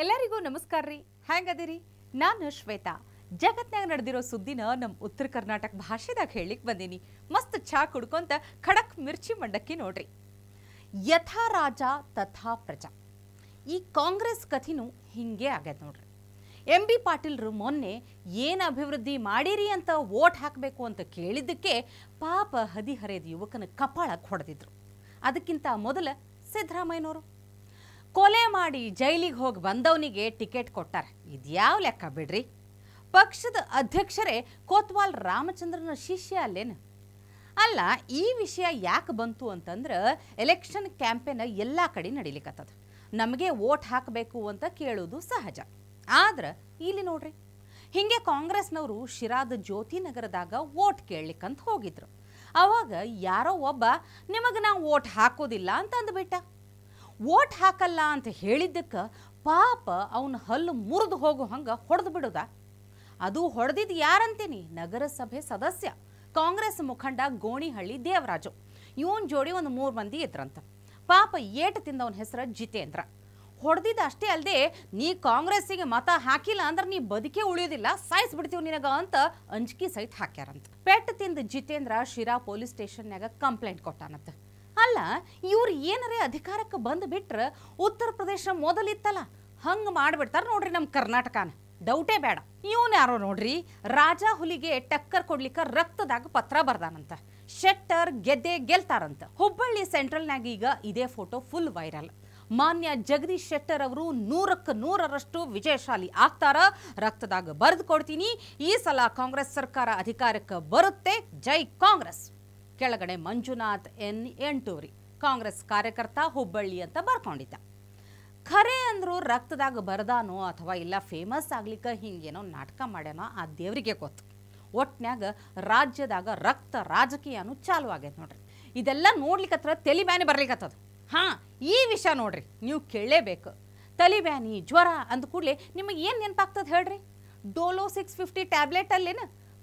ಎಲ್ಲರಿಗೂ ನಮಸ್ಕಾರ ರೀ ಹ್ಯಾಂಗದಿರಿ ನಾನು ಶ್ವೇತಾ ಜಗತ್ನಾಗ ನಡೆದಿರೋ ಸುದ್ದಿನ ನಮ್ಮ ಉತ್ತರ ಕರ್ನಾಟಕ ಭಾಷೆದಾಗ ಹೇಳಿಕ್ ಬಂದೀನಿ ಮಸ್ತ್ ಚಾ ಕುಡ್ಕೊಂತ ಖಡಕ್ ಮಿರ್ಚಿ ಮಂಡಕ್ಕಿ ನೋಡ್ರಿ ಯಥಾ ರಾಜ ತಥಾ ಪ್ರಜಾ ಈ ಕಾಂಗ್ರೆಸ್ ಕಥಿನೂ ಹಿಂಗೆ ಆಗ್ಯದ ನೋಡ್ರಿ ಎಂ ಬಿ ಪಾಟೀಲ್ರು ಮೊನ್ನೆ ಏನು ಅಭಿವೃದ್ಧಿ ಮಾಡಿರಿ ಅಂತ ಓಟ್ ಹಾಕಬೇಕು ಅಂತ ಕೇಳಿದ್ದಕ್ಕೆ ಪಾಪ ಹದಿಹರೆಯದ ಯುವಕನ ಕಪಾಳಕ್ಕೆ ಹೊಡೆದಿದ್ರು ಅದಕ್ಕಿಂತ ಮೊದಲ ಸಿದ್ದರಾಮಯ್ಯನವರು ಕೊಲೆ ಮಾಡಿ ಜೈಲಿಗೆ ಹೋಗಿ ಬಂದವನಿಗೆ ಟಿಕೆಟ್ ಕೊಟ್ಟಾರೆ ಇದ್ಯಾವ ಲೆಕ್ಕ ಬಿಡ್ರಿ ಪಕ್ಷದ ಅಧ್ಯಕ್ಷರೇ ಕೋತ್ವಾಲ್ ರಾಮಚಂದ್ರನ ಶಿಷ್ಯ ಅಲ್ಲೇನು ಅಲ್ಲ ಈ ವಿಷಯ ಯಾಕೆ ಬಂತು ಅಂತಂದ್ರೆ ಎಲೆಕ್ಷನ್ ಕ್ಯಾಂಪೇನ್ ಎಲ್ಲ ಕಡೆ ನಡೀಲಿಕ್ಕತ್ತದ ನಮಗೆ ವೋಟ್ ಹಾಕಬೇಕು ಅಂತ ಕೇಳೋದು ಸಹಜ ಆದ್ರೆ ಇಲ್ಲಿ ನೋಡ್ರಿ ಹಿಂಗೆ ಕಾಂಗ್ರೆಸ್ನವರು ಶಿರಾದ ಜ್ಯೋತಿ ನಗರದಾಗ ಓಟ್ ಕೇಳಲಿಕ್ಕಂತ ಹೋಗಿದ್ರು ಅವಾಗ ಯಾರೋ ಒಬ್ಬ ನಿಮಗೆ ನಾವು ವೋಟ್ ಹಾಕೋದಿಲ್ಲ ಅಂತ ಅಂದ್ಬಿಟ್ಟ ಓಟ್ ಹಾಕಲ್ಲ ಅಂತ ಹೇಳಿದ್ದಕ್ಕೆ ಪಾಪ ಅವನ ಹಲ್ಲು ಮುರಿದು ಹೋಗೋ ಹಂಗೆ ಹೊಡೆದು ಬಿಡುದ ಅದು ಹೊಡೆದಿದ್ದು ಯಾರಂತೀನಿ ನಗರಸಭೆ ಸದಸ್ಯ ಕಾಂಗ್ರೆಸ್ ಮುಖಂಡ ಗೋಣಿಹಳ್ಳಿ ದೇವರಾಜು ಇವನ್ ಜೋಡಿ ಒಂದು ಮೂರು ಮಂದಿ ಇದ್ರಂತ ಪಾಪ ಏಟು ತಿಂದವನ ಹೆಸರು ಜಿತೇಂದ್ರ ಹೊಡೆದಿದ್ದ ಅಷ್ಟೇ ಅಲ್ಲದೆ ನೀ ಕಾಂಗ್ರೆಸ್ಸಿಗೆ ಮತ ಹಾಕಿಲ್ಲ ಅಂದ್ರೆ ನೀ ಬದುಕೆ ಉಳಿಯೋದಿಲ್ಲ ಬಿಡ್ತೀವಿ ನಿನಗ ಅಂತ ಅಂಜಿಕೆ ಸಹಿತ ಹಾಕ್ಯಾರಂತ ಪೆಟ್ಟು ತಿಂದ ಜಿತೇಂದ್ರ ಶಿರಾ ಪೊಲೀಸ್ ಸ್ಟೇಷನ್ಯಾಗ ಕಂಪ್ಲೇಂಟ್ ಕೊಟ್ಟಾನಂತ ಅಲ್ಲ ಇವ್ರು ಏನರೇ ಅಧಿಕಾರಕ್ಕೆ ಬಂದು ಬಿಟ್ರೆ ಉತ್ತರ ಪ್ರದೇಶ ಮೊದಲಿತ್ತಲ್ಲ ಹಂಗೆ ಮಾಡಿಬಿಡ್ತಾರೆ ನೋಡ್ರಿ ನಮ್ಮ ಕರ್ನಾಟಕನ ಡೌಟೇ ಬೇಡ ಇವನು ಯಾರೋ ನೋಡ್ರಿ ರಾಜ ಹುಲಿಗೆ ಟಕ್ಕರ್ ಕೊಡ್ಲಿಕ್ಕೆ ರಕ್ತದಾಗ ಪತ್ರ ಬರ್ದಾನಂತ ಶೆಟ್ಟರ್ ಗೆದ್ದೆ ಗೆಲ್ತಾರಂತ ಹುಬ್ಬಳ್ಳಿ ಸೆಂಟ್ರಲ್ನಾಗ ಈಗ ಇದೇ ಫೋಟೋ ಫುಲ್ ವೈರಲ್ ಮಾನ್ಯ ಜಗದೀಶ್ ಶೆಟ್ಟರ್ ಅವರು ನೂರಕ್ಕೆ ನೂರರಷ್ಟು ವಿಜಯಶಾಲಿ ಆಗ್ತಾರ ರಕ್ತದಾಗ ಬರೆದು ಕೊಡ್ತೀನಿ ಈ ಸಲ ಕಾಂಗ್ರೆಸ್ ಸರ್ಕಾರ ಅಧಿಕಾರಕ್ಕೆ ಬರುತ್ತೆ ಜೈ ಕಾಂಗ್ರೆಸ್ ಕೆಳಗಡೆ ಮಂಜುನಾಥ್ ಎನ್ ಎಂಟೂರಿ ಕಾಂಗ್ರೆಸ್ ಕಾರ್ಯಕರ್ತ ಹುಬ್ಬಳ್ಳಿ ಅಂತ ಬರ್ಕೊಂಡಿದ್ದ ಖರೆ ಅಂದರು ರಕ್ತದಾಗ ಬರದಾನೋ ಅಥವಾ ಇಲ್ಲ ಫೇಮಸ್ ಆಗ್ಲಿಕ್ಕ ಹಿಂಗೇನೋ ನಾಟಕ ಮಾಡ್ಯಾನೋ ಆ ದೇವರಿಗೆ ಗೊತ್ತು ಒಟ್ನ್ಯಾಗ ರಾಜ್ಯದಾಗ ರಕ್ತ ರಾಜಕೀಯನೂ ಚಾಲು ಆಗೈತೆ ನೋಡ್ರಿ ಇದೆಲ್ಲ ನೋಡ್ಲಿಕ್ಕತ್ರ ತಲಿ ಬ್ಯಾನಿ ಬರ್ಲಿಕ್ಕದು ಹಾಂ ಈ ವಿಷಯ ನೋಡ್ರಿ ನೀವು ಕೇಳಲೇಬೇಕು ತಲಿ ಬ್ಯಾನಿ ಜ್ವರ ಅಂದ ಕೂಡಲೇ ನಿಮಗೆ ಏನು ನೆನಪಾಗ್ತದೆ ಹೇಳ್ರಿ ಡೋಲೋ ಸಿಕ್ಸ್ ಫಿಫ್ಟಿ ಅಲ್ಲೇನು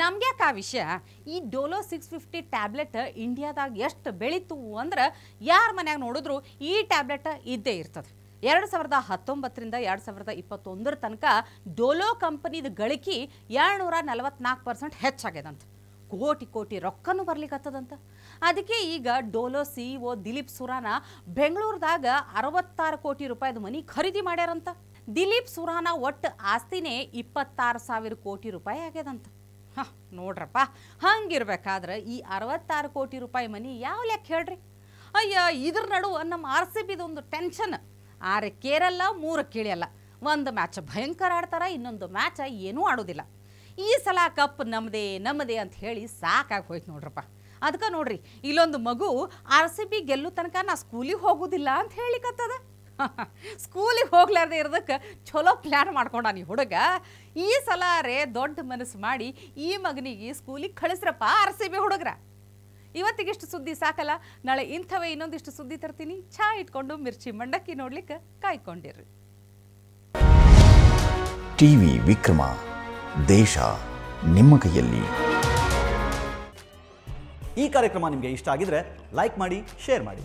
ನಮ್ಗ್ಯಾಕೆ ಆ ವಿಷಯ ಈ ಡೋಲೋ ಸಿಕ್ಸ್ ಫಿಫ್ಟಿ ಟ್ಯಾಬ್ಲೆಟ್ ಇಂಡಿಯಾದಾಗ ಎಷ್ಟು ಬೆಳೀತು ಅಂದ್ರೆ ಯಾರ ಮನ್ಯಾಗ ನೋಡಿದ್ರು ಈ ಟ್ಯಾಬ್ಲೆಟ್ ಇದ್ದೇ ಇರ್ತದೆ ಎರಡು ಸಾವಿರದ ಹತ್ತೊಂಬತ್ತರಿಂದ ಎರಡು ಸಾವಿರದ ಇಪ್ಪತ್ತೊಂದರ ತನಕ ಡೋಲೋ ಕಂಪನಿದ ಗಳಿಕೆ ಏಳ್ನೂರ ನಲವತ್ನಾಲ್ಕು ಪರ್ಸೆಂಟ್ ಹೆಚ್ಚಾಗ್ಯದಂತ ಕೋಟಿ ಕೋಟಿ ರೊಕ್ಕನೂ ಬರ್ಲಿಕ್ಕತ್ತದಂತ ಅದಕ್ಕೆ ಈಗ Dolo CEO Dilip Surana ಬೆಂಗಳೂರದಾಗ ಅರವತ್ತಾರು ಕೋಟಿ ರೂಪಾಯಿದ ಮನಿ ಖರೀದಿ ಮಾಡ್ಯಾರಂತ ದಿಲೀಪ್ ಸುರಾನ ಒಟ್ಟು ಆಸ್ತಿನೇ ಇಪ್ಪತ್ತಾರು ಸಾವಿರ ಕೋಟಿ ರೂಪಾಯಿ ಆಗ್ಯದಂತ ಹಾಂ ನೋಡ್ರಪ್ಪ ಹಂಗಿರ್ಬೇಕಾದ್ರೆ ಈ ಅರವತ್ತಾರು ಕೋಟಿ ರೂಪಾಯಿ ಮನಿ ಯಾವ ಲೆಕ್ಕ ಹೇಳ್ರಿ ಅಯ್ಯ ಇದ್ರ ನಡುವೆ ನಮ್ಮ ಆರ್ ಸಿ ಒಂದು ಟೆನ್ಷನ್ ಆರು ಕೇರಲ್ಲ ಮೂರು ಕೇಳಿಯಲ್ಲ ಒಂದು ಮ್ಯಾಚ್ ಭಯಂಕರ ಆಡ್ತಾರೆ ಇನ್ನೊಂದು ಮ್ಯಾಚ ಏನೂ ಆಡೋದಿಲ್ಲ ಈ ಸಲ ಕಪ್ ನಮ್ಮದೇ ನಮ್ಮದೇ ಅಂತ ಹೇಳಿ ಸಾಕಾಗಿ ಹೋಯ್ತು ನೋಡ್ರಪ್ಪ ಅದಕ್ಕೆ ನೋಡ್ರಿ ಇಲ್ಲೊಂದು ಮಗು ಆರ್ ಸಿ ಬಿ ಗೆಲ್ಲು ತನಕ ನಾ ಸ್ಕೂಲಿಗೆ ಹೋಗೋದಿಲ್ಲ ಅಂತ ಹೇಳಿಕತ್ತದ ಸ್ಕೂಲಿಗೆ ಹೋಗ್ಲಾರ್ದೆ ಇರೋದಕ್ಕೆ ಚಲೋ ಪ್ಲ್ಯಾನ್ ಮಾಡ್ಕೊಂಡ ನೀ ಹುಡುಗ ಈ ಸಲ ರೇ ದೊಡ್ಡ ಮನಸ್ಸು ಮಾಡಿ ಈ ಮಗನಿಗೆ ಸ್ಕೂಲಿಗೆ ಕಳಿಸ್ರಪ್ಪ ಆರ್ ಬಿ ಹುಡುಗ್ರ ಇವತ್ತಿಗಿಷ್ಟು ಸುದ್ದಿ ಸಾಕಲ್ಲ ನಾಳೆ ಇಂಥವೇ ಇನ್ನೊಂದಿಷ್ಟು ಸುದ್ದಿ ತರ್ತೀನಿ ಚಾ ಇಟ್ಕೊಂಡು ಮಿರ್ಚಿ ಮಂಡಕ್ಕಿ ನೋಡ್ಲಿಕ್ಕೆ ಕಾಯ್ಕೊಂಡಿರ್ರಿ ಟಿವಿ ವಿಕ್ರಮ ದೇಶ ನಿಮ್ಮ ಕೈಯಲ್ಲಿ ಈ ಕಾರ್ಯಕ್ರಮ ನಿಮಗೆ ಇಷ್ಟ ಆಗಿದ್ರೆ ಲೈಕ್ ಮಾಡಿ ಶೇರ್ ಮಾಡಿ